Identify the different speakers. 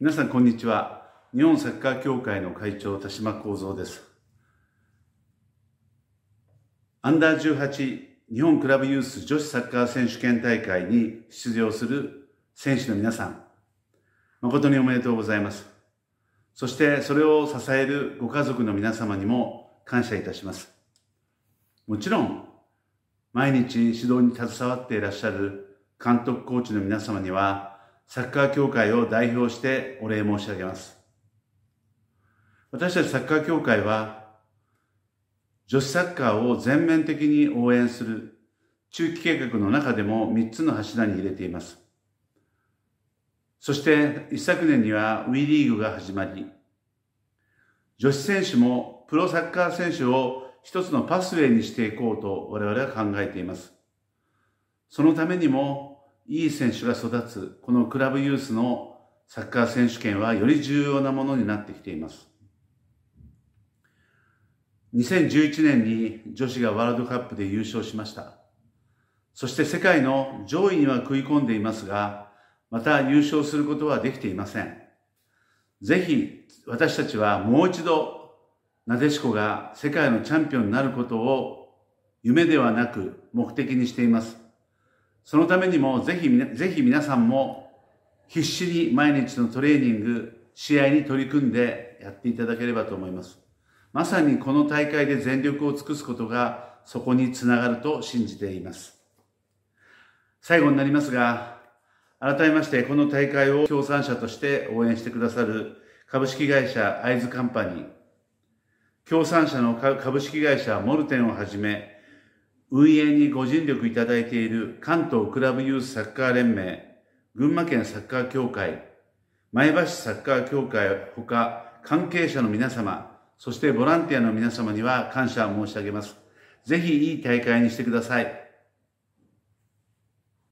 Speaker 1: 皆さんこんにちは。日本サッカー協会の会長、田島幸三です。アンダー18日本クラブユース女子サッカー選手権大会に出場する選手の皆さん、誠におめでとうございます。そしてそれを支えるご家族の皆様にも感謝いたします。もちろん、毎日指導に携わっていらっしゃる監督コーチの皆様にはサッカー協会を代表してお礼申し上げます。私たちサッカー協会は、女子サッカーを全面的に応援する中期計画の中でも3つの柱に入れています。そして一昨年には WE リーグが始まり、女子選手もプロサッカー選手を一つのパスウェイにしていこうと我々は考えています。そのためにもいい選手が育つ、このクラブユースのサッカー選手権はより重要なものになってきています。2011年に女子がワールドカップで優勝しました。そして世界の上位には食い込んでいますが、また優勝することはできていません。ぜひ私たちはもう一度、なでしこが世界のチャンピオンになることを夢ではなく目的にしています。そのためにもぜひ、ぜひ皆さんも必死に毎日のトレーニング、試合に取り組んでやっていただければと思います。まさにこの大会で全力を尽くすことがそこにつながると信じています。最後になりますが、改めましてこの大会を協賛者として応援してくださる株式会社会津カンパニー、協賛者の株式会社モルテンをはじめ、運営にご尽力いただいている関東クラブユースサッカー連盟、群馬県サッカー協会、前橋サッカー協会ほか関係者の皆様、そしてボランティアの皆様には感謝申し上げます。ぜひいい大会にしてください。